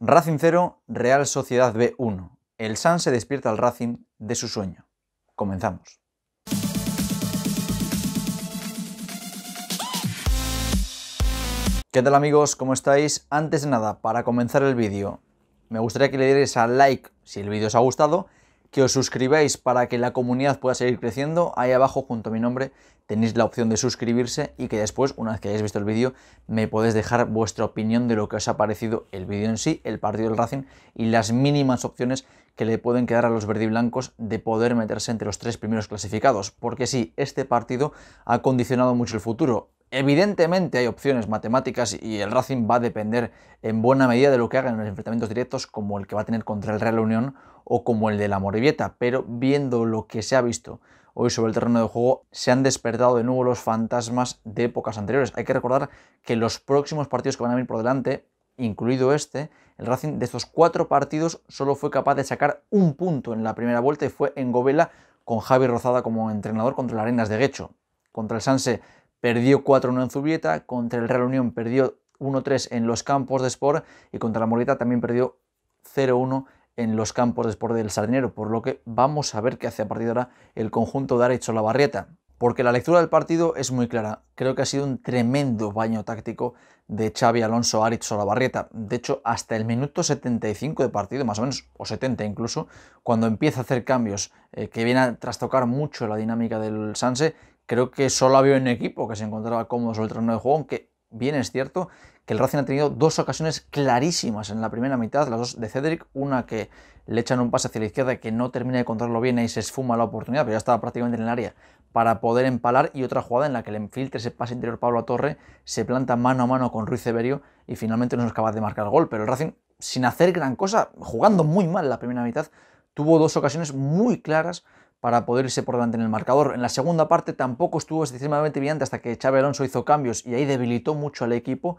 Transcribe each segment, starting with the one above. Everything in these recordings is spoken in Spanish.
Racing 0, Real Sociedad B1. El Sun se despierta al Racing de su sueño. Comenzamos. ¿Qué tal amigos? ¿Cómo estáis? Antes de nada, para comenzar el vídeo, me gustaría que le dierais a like si el vídeo os ha gustado que os suscribáis para que la comunidad pueda seguir creciendo. Ahí abajo, junto a mi nombre, tenéis la opción de suscribirse y que después, una vez que hayáis visto el vídeo, me podéis dejar vuestra opinión de lo que os ha parecido el vídeo en sí, el partido del Racing y las mínimas opciones que le pueden quedar a los verdiblancos de poder meterse entre los tres primeros clasificados. Porque sí, este partido ha condicionado mucho el futuro. Evidentemente hay opciones matemáticas y el Racing va a depender en buena medida de lo que hagan en los enfrentamientos directos como el que va a tener contra el Real Unión o como el de la Morivieta pero viendo lo que se ha visto hoy sobre el terreno de juego, se han despertado de nuevo los fantasmas de épocas anteriores. Hay que recordar que los próximos partidos que van a venir por delante, incluido este, el Racing de estos cuatro partidos solo fue capaz de sacar un punto en la primera vuelta y fue en Govela con Javi Rozada como entrenador contra las Arenas de Guecho. Contra el Sanse perdió 4-1 en Zubieta, contra el Real Unión perdió 1-3 en los campos de Sport y contra la Morita también perdió 0-1 en los campos de Sport del Sardinero, por lo que vamos a ver qué hace a partir de ahora el conjunto de Arecho Barrieta, Porque la lectura del partido es muy clara. Creo que ha sido un tremendo baño táctico de Xavi Alonso Arizola Barrieta. De hecho, hasta el minuto 75 de partido, más o menos, o 70 incluso, cuando empieza a hacer cambios eh, que vienen a trastocar mucho la dinámica del Sanse, creo que solo había un equipo que se encontraba cómodo sobre el terreno de juego, aunque bien es cierto que el Racing ha tenido dos ocasiones clarísimas en la primera mitad, las dos de Cedric, una que le echan un pase hacia la izquierda que no termina de controlarlo bien y se esfuma la oportunidad, pero ya estaba prácticamente en el área para poder empalar y otra jugada en la que le infiltra ese pase interior Pablo a Torre, se planta mano a mano con Ruiz Severio y finalmente no es capaz de marcar el gol, pero el Racing sin hacer gran cosa, jugando muy mal la primera mitad, tuvo dos ocasiones muy claras para poder irse por delante en el marcador. En la segunda parte tampoco estuvo extremadamente brillante hasta que Xavi Alonso hizo cambios y ahí debilitó mucho al equipo,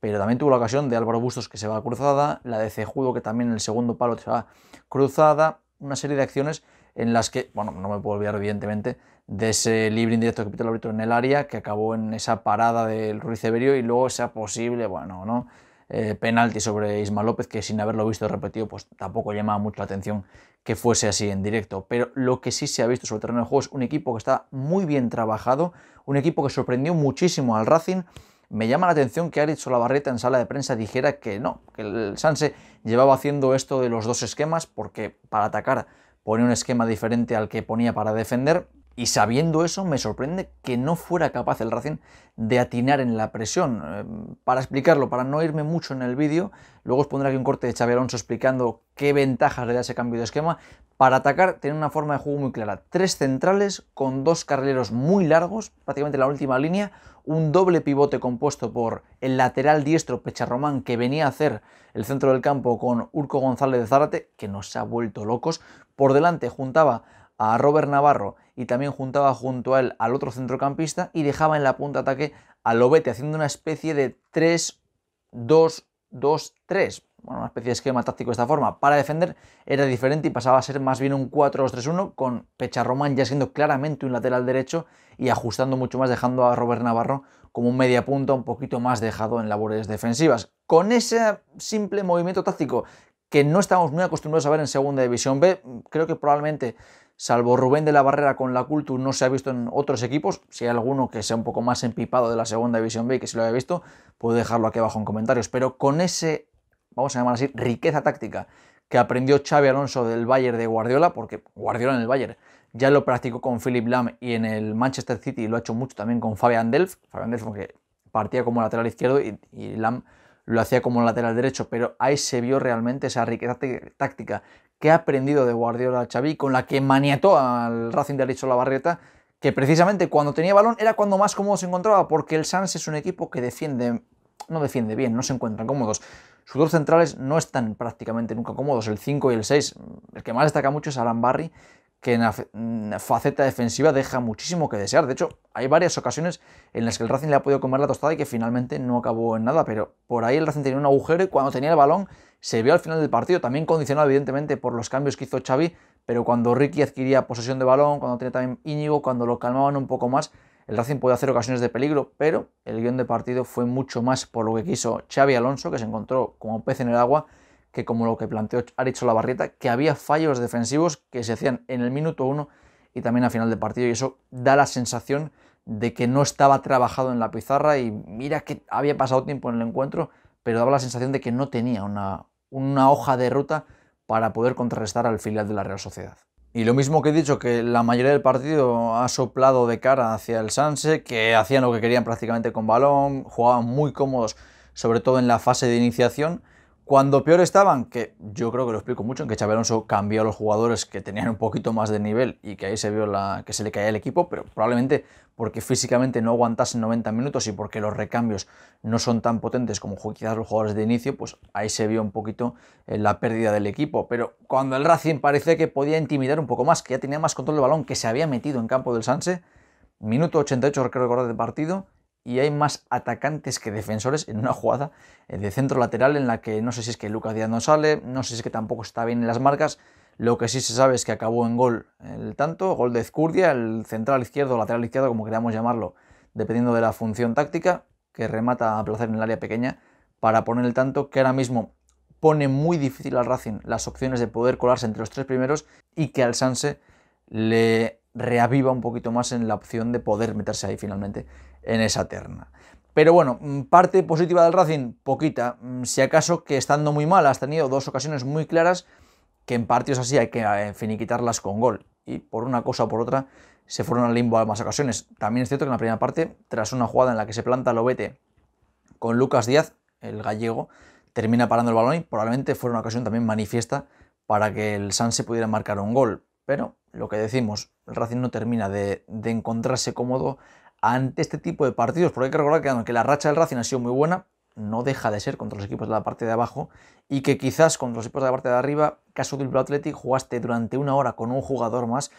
pero también tuvo la ocasión de Álvaro Bustos que se va cruzada, la de Cejudo que también en el segundo palo se va cruzada, una serie de acciones en las que, bueno, no me puedo olvidar evidentemente de ese libre indirecto que pitó el árbitro en el área que acabó en esa parada del Ruiz Severio y luego esa posible, bueno, no eh, penalti sobre Isma López, que sin haberlo visto repetido, pues tampoco llamaba mucho la atención que fuese así en directo. Pero lo que sí se ha visto sobre el terreno de juego es un equipo que está muy bien trabajado, un equipo que sorprendió muchísimo al Racing. Me llama la atención que Aritz Barreta en sala de prensa dijera que no, que el Sanse llevaba haciendo esto de los dos esquemas porque para atacar pone un esquema diferente al que ponía para defender, y sabiendo eso, me sorprende que no fuera capaz el Racing de atinar en la presión. Eh, para explicarlo, para no irme mucho en el vídeo, luego os pondré aquí un corte de Xavi Alonso explicando qué ventajas le da ese cambio de esquema. Para atacar, tiene una forma de juego muy clara. Tres centrales con dos carrileros muy largos, prácticamente la última línea. Un doble pivote compuesto por el lateral diestro Pecharromán, que venía a hacer el centro del campo con Urco González de Zárate, que nos ha vuelto locos. Por delante juntaba a Robert Navarro y también juntaba junto a él al otro centrocampista y dejaba en la punta ataque a Lobete, haciendo una especie de 3-2-2-3. Bueno, una especie de esquema táctico de esta forma. Para defender era diferente y pasaba a ser más bien un 4-2-3-1, con Pecha Román ya siendo claramente un lateral derecho y ajustando mucho más, dejando a Robert Navarro como un media punta un poquito más dejado en labores defensivas. Con ese simple movimiento táctico que no estamos muy acostumbrados a ver en Segunda División B, creo que probablemente salvo Rubén de la Barrera con la Cultur no se ha visto en otros equipos. Si hay alguno que sea un poco más empipado de la segunda división B que se lo haya visto, puede dejarlo aquí abajo en comentarios. Pero con ese, vamos a llamar así, riqueza táctica que aprendió Xavi Alonso del Bayern de Guardiola, porque Guardiola en el Bayern ya lo practicó con Philip Lam y en el Manchester City lo ha hecho mucho también con Fabian Delf. Fabian Delf, porque partía como lateral izquierdo y, y Lam lo hacía como lateral derecho, pero ahí se vio realmente esa riqueza táctica que ha aprendido de Guardiola Xavi, con la que maniató al Racing de La Barrieta, que precisamente cuando tenía balón era cuando más cómodo se encontraba, porque el Sans es un equipo que defiende, no defiende bien, no se encuentran cómodos. Sus dos centrales no están prácticamente nunca cómodos, el 5 y el 6. El que más destaca mucho es Alan Barry, que en la faceta defensiva deja muchísimo que desear. De hecho, hay varias ocasiones en las que el Racing le ha podido comer la tostada y que finalmente no acabó en nada, pero por ahí el Racing tenía un agujero y cuando tenía el balón se vio al final del partido, también condicionado evidentemente por los cambios que hizo Xavi, pero cuando Ricky adquiría posesión de balón, cuando tenía también Íñigo, cuando lo calmaban un poco más, el Racing podía hacer ocasiones de peligro, pero el guión de partido fue mucho más por lo que quiso Xavi Alonso, que se encontró como pez en el agua que como lo que planteó la barrieta que había fallos defensivos que se hacían en el minuto uno y también a final del partido, y eso da la sensación de que no estaba trabajado en la pizarra y mira que había pasado tiempo en el encuentro, pero daba la sensación de que no tenía una, una hoja de ruta para poder contrarrestar al filial de la Real Sociedad. Y lo mismo que he dicho, que la mayoría del partido ha soplado de cara hacia el Sanse, que hacían lo que querían prácticamente con balón, jugaban muy cómodos, sobre todo en la fase de iniciación, cuando peor estaban, que yo creo que lo explico mucho, en que Xabi Alonso cambió a los jugadores que tenían un poquito más de nivel y que ahí se vio la, que se le caía el equipo, pero probablemente porque físicamente no aguantasen 90 minutos y porque los recambios no son tan potentes como quizás los jugadores de inicio, pues ahí se vio un poquito eh, la pérdida del equipo. Pero cuando el Racing parecía que podía intimidar un poco más, que ya tenía más control del balón, que se había metido en campo del Sanse, minuto 88 creo recordar de partido, y hay más atacantes que defensores en una jugada eh, de centro lateral en la que no sé si es que Lucas Díaz no sale, no sé si es que tampoco está bien en las marcas. Lo que sí se sabe es que acabó en gol el tanto, gol de Escurdia, el central izquierdo, lateral izquierdo, como queramos llamarlo, dependiendo de la función táctica, que remata a placer en el área pequeña para poner el tanto que ahora mismo pone muy difícil al Racing las opciones de poder colarse entre los tres primeros y que al Sanse le reaviva un poquito más en la opción de poder meterse ahí finalmente en esa terna. Pero bueno, mm, parte positiva del Racing, poquita. Mm, si acaso que estando muy mal, has tenido dos ocasiones muy claras que en partidos así hay que eh, finiquitarlas con gol. Y por una cosa o por otra se fueron al limbo a más ocasiones. También es cierto que en la primera parte, tras una jugada en la que se planta Lobete con Lucas Díaz, el gallego, termina parando el balón y probablemente fuera una ocasión también manifiesta para que el San se pudiera marcar un gol. Pero lo que decimos, el Racing no termina de, encontrarse cómodo ante este tipo de partidos, porque hay que recordar que aunque la racha del Racing ha sido muy buena, no deja de ser contra los equipos de la parte de abajo y que quizás contra los equipos de la parte de arriba, caso del Athletic, jugaste durante una hora con un jugador más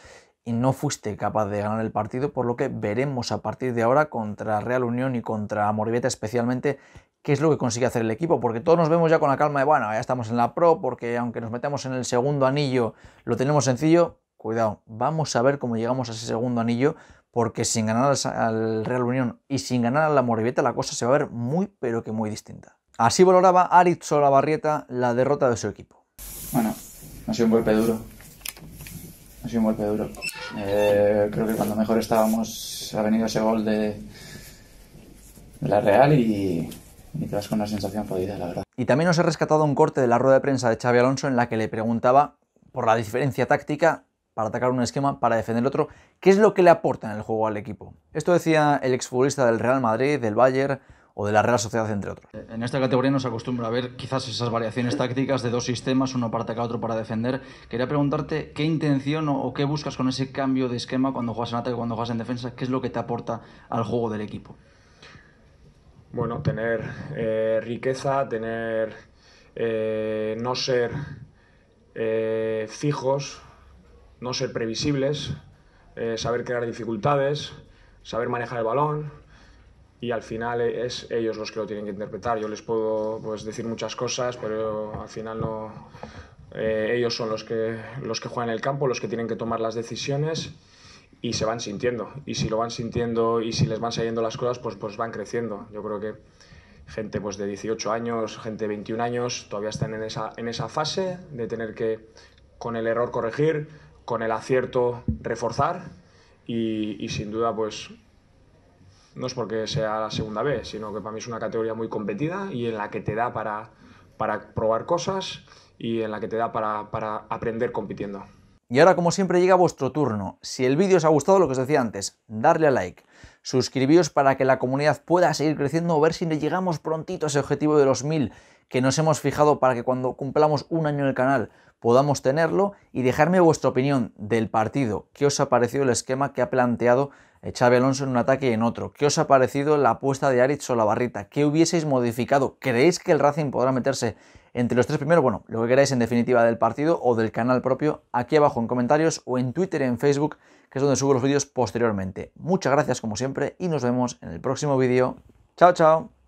y no fuiste capaz de ganar el partido, por lo que veremos a partir de ahora contra Real Unión y contra Moribeta especialmente qué es lo que consigue hacer el equipo, porque todos nos vemos ya con la calma de, bueno, ya estamos en la Pro, porque aunque nos metemos en el segundo anillo, lo tenemos sencillo, cuidado, vamos a ver cómo llegamos a ese segundo anillo, porque sin ganar al Real Unión y sin ganar a la Moribeta, la cosa se va a ver muy, pero que muy distinta. Así valoraba Aritz Barrieta la derrota de su equipo. Bueno, ha sido un golpe duro. Ha sido un golpe duro. Eh, creo que cuando mejor estábamos ha venido ese gol de, la Real y, y te con una sensación jodida, la verdad. Y también os he rescatado un corte de la rueda de prensa de Xavi Alonso en la que le preguntaba por la diferencia táctica para atacar un esquema, para defender otro. ¿Qué es lo que le aporta en el juego al equipo? Esto decía el exfutbolista del Real Madrid, del Bayern o de la Real Sociedad, entre otros. En esta categoría nos acostumbra a ver quizás esas variaciones tácticas de dos sistemas, uno para atacar, otro para defender. Quería preguntarte qué intención o, qué buscas con ese cambio de esquema cuando juegas en ataque, cuando juegas en defensa, qué es lo que te aporta al juego del equipo. Bueno, tener eh, riqueza, tener eh, no ser eh, fijos, no ser previsibles, eh, saber crear dificultades, saber manejar el balón y al final es ellos los que lo tienen que interpretar. Yo les puedo pues, decir muchas cosas, pero al final no, eh, ellos son los que, los que juegan el campo, los que tienen que tomar las decisiones y se van sintiendo. Y si lo van sintiendo y si les van saliendo las cosas, pues, pues van creciendo. Yo creo que gente pues, de 18 años, gente de 21 años, todavía están en esa, en esa fase de tener que con el error corregir, con el acierto reforzar y, sin duda pues no es porque sea la segunda vez, sino que para mí es una categoría muy competida y en la que te da para, para probar cosas y en la que te da para, para, aprender compitiendo. Y ahora, como siempre, llega vuestro turno. Si el vídeo os ha gustado, lo que os decía antes, darle a like, suscribíos para que la comunidad pueda seguir creciendo, ver si llegamos prontito a ese objetivo de los mil que nos hemos fijado para que cuando cumplamos un año en el canal podamos tenerlo y dejarme vuestra opinión del partido. ¿Qué os ha parecido el esquema que ha planteado Xavi Alonso en un ataque y en otro? ¿Qué os ha parecido la apuesta de Aritz o la barrita? ¿Qué hubieseis modificado? ¿Creéis que el Racing podrá meterse entre los tres primeros? Bueno, lo que queráis en definitiva del partido o del canal propio, aquí abajo en comentarios o en Twitter, en Facebook, que es donde subo los vídeos posteriormente. Muchas gracias como siempre y nos vemos en el próximo vídeo. Chao, chao.